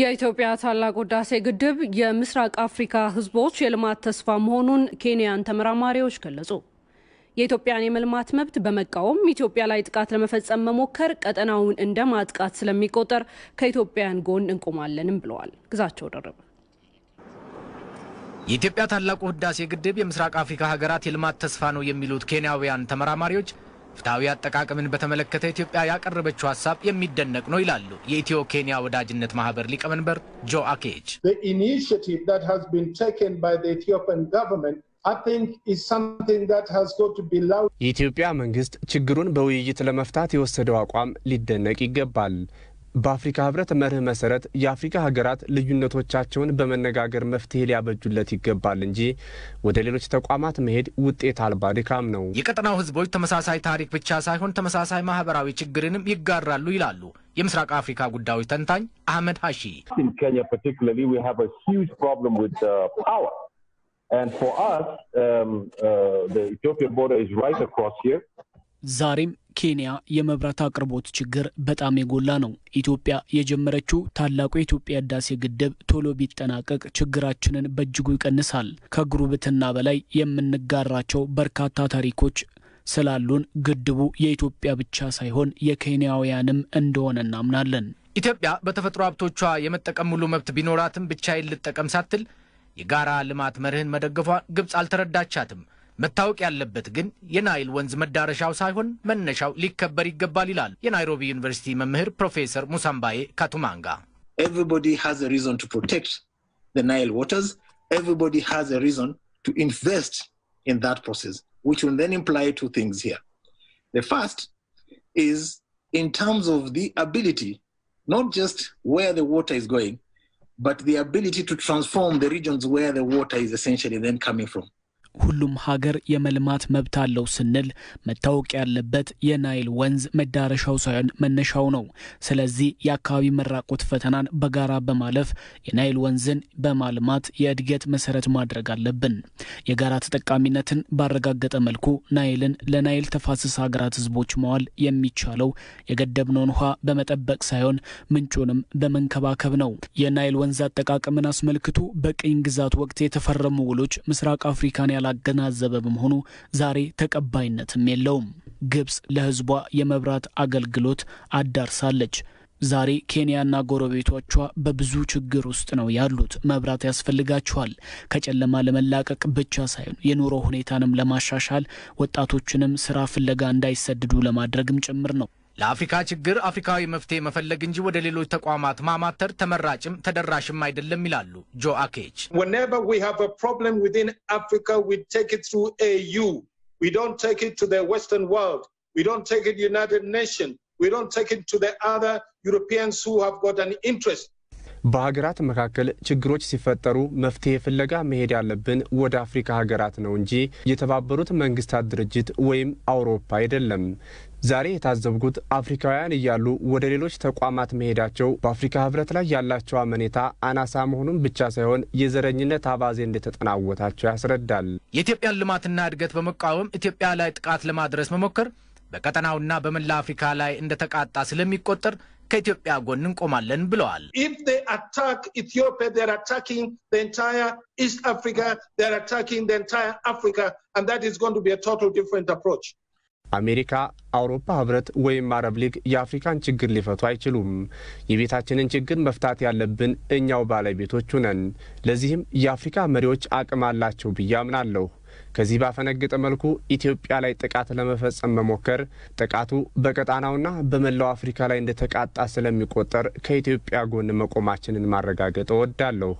የኢትዮጵያ ታላቁ ህዳሴ ግድብ የምስራቅ አፍሪካ ህዝቦች የልማት ተስፋ መሆኑን ኬንያን ተመራማሪዎች ገለጹ። የኢትዮጵያን የመልማት መብት በመቃወም ኢትዮጵያ ላይ ጥቃት ለመፈጸም መሞከር ቀጠናውን እንደ ማጥቃት ስለሚቆጠር ከኢትዮጵያን ጎን እንቆማለንም ብለዋል። ግዛቸው ደረበ የኢትዮጵያ ታላቁ ህዳሴ ግድብ የምስራቅ አፍሪካ ሀገራት የልማት ተስፋ ነው የሚሉት ኬንያውያን ተመራማሪዎች ፍትሐዊ አጠቃቀምን በተመለከተ ኢትዮጵያ ያቀረበችው ሀሳብ የሚደነቅ ነው ይላሉ የኢትዮ ኬንያ ወዳጅነት ማህበር ሊቀመንበር ጆ አኬጅ። የኢትዮጵያ መንግስት ችግሩን በውይይት ለመፍታት የወሰደው አቋም ሊደነቅ ይገባል። በአፍሪካ ህብረት መርህ መሰረት የአፍሪካ ሀገራት ልዩነቶቻቸውን በመነጋገር መፍትሄ ሊያበጁለት ይገባል እንጂ ወደ ሌሎች ተቋማት መሄድ ውጤት አልባ ድካም ነው። የቀጠናው ህዝቦች ተመሳሳይ ታሪክ ብቻ ሳይሆን ተመሳሳይ ማህበራዊ ችግርንም ይጋራሉ ይላሉ የምስራቅ አፍሪካ ጉዳዮች ተንታኝ አህመድ ሀሺ። uh, um, uh, ዛሬም ኬንያ የመብራት አቅርቦት ችግር በጣም የጎላ ነው። ኢትዮጵያ የጀመረችው ታላቁ የኢትዮጵያ ህዳሴ ግድብ ቶሎ ቢጠናቀቅ ችግራችንን በእጅጉ ይቀንሳል። ከጉርብትና በላይ የምንጋራቸው በርካታ ታሪኮች ስላሉን ግድቡ የኢትዮጵያ ብቻ ሳይሆን የኬንያውያንም እንደሆነ እናምናለን። ኢትዮጵያ በተፈጥሮ ሀብቶቿ የመጠቀም ሙሉ መብት ቢኖራትም ብቻዬን ልጠቀም ሳትል የጋራ ልማት መርህን መደገፏ ግብፅ አልተረዳቻትም። መታወቅ ያለበት ግን የናይል ወንዝ መዳረሻው ሳይሆን መነሻው ሊከበር ይገባል ይላል የናይሮቢ ዩኒቨርሲቲ መምህር ፕሮፌሰር ሙሳምባዬ ካቱማንጋ። Everybody has a reason to protect the Nile waters. Everybody has a reason to invest in that process, which will then imply two things here. The first is in terms of the ability, not just where the water is going, but the ability to transform the regions where the water is essentially then coming from. ሁሉም ሀገር የመልማት መብት አለው ስንል መታወቅ ያለበት የናይል ወንዝ መዳረሻው ሳይሆን መነሻው ነው። ስለዚህ የአካባቢ መራቆት ፈተናን በጋራ በማለፍ የናይል ወንዝን በማልማት የእድገት መሰረት ማድረግ አለብን። የጋራ ተጠቃሚነትን ባረጋገጠ መልኩ ናይልን ለናይል ተፋሰስ ሀገራት ህዝቦች መዋል የሚቻለው የገደብነውን ውሃ በመጠበቅ ሳይሆን ምንጩንም በመንከባከብ ነው። የናይል ወንዝ አጠቃቀምን አስመልክቶ በቅኝ ግዛት ወቅት የተፈረሙ ውሎች ምስራቅ አፍሪካን ያላገናዘበ በመሆኑ ዛሬ ተቀባይነትም የለውም። ግብጽ ለሕዝቧ የመብራት አገልግሎት አዳርሳለች። ዛሬ ኬንያና ጎረቤቶቿ በብዙ ችግር ውስጥ ነው ያሉት። መብራት ያስፈልጋቸዋል። ከጨለማ ለመላቀቅ ብቻ ሳይሆን የኑሮ ሁኔታንም ለማሻሻል ወጣቶችንም ስራ ፍለጋ እንዳይሰድዱ ለማድረግም ጭምር ነው። ለአፍሪካ ችግር አፍሪካዊ መፍትሄ መፈለግ እንጂ ወደ ሌሎች ተቋማት ማማተር ተመራጭም ተደራሽም አይደለም ይላሉ ጆ አኬች። ዩናይትድ ኔሽንስ በሀገራት መካከል ችግሮች ሲፈጠሩ መፍትሄ ፍለጋ መሄድ ያለብን ወደ አፍሪካ ሀገራት ነው እንጂ የተባበሩት መንግስታት ድርጅት ወይም አውሮፓ አይደለም። ዛሬ የታዘብኩት አፍሪካውያን እያሉ ወደ ሌሎች ተቋማት መሄዳቸው በአፍሪካ ህብረት ላይ ያላቸው አመኔታ አናሳ መሆኑን ብቻ ሳይሆን የዘረኝነት አባዜ እንደተጠናወታቸው ያስረዳል። የኢትዮጵያን ልማትና እድገት በመቃወም ኢትዮጵያ ላይ ጥቃት ለማድረስ መሞከር በቀጠናውና በመላ አፍሪካ ላይ እንደተቃጣ ስለሚቆጠር ከኢትዮጵያ ጎን እንቆማለን ብለዋል። አሜሪካ፣ አውሮፓ ህብረት ወይም አረብ ሊግ የአፍሪካን ችግር ሊፈቱ አይችሉም። የቤታችንን ችግር መፍታት ያለብን እኛው ባለቤቶቹ ነን። ለዚህም የአፍሪካ መሪዎች አቅም አላቸው ብዬ አምናለሁ። ከዚህ ባፈነገጠ መልኩ ኢትዮጵያ ላይ ጥቃት ለመፈጸም መሞከር ጥቃቱ በቀጣናውና በመላው አፍሪካ ላይ እንደተቃጣ ስለሚቆጠር ከኢትዮጵያ ጎን መቆማችንን ማረጋገጥ እወዳለሁ።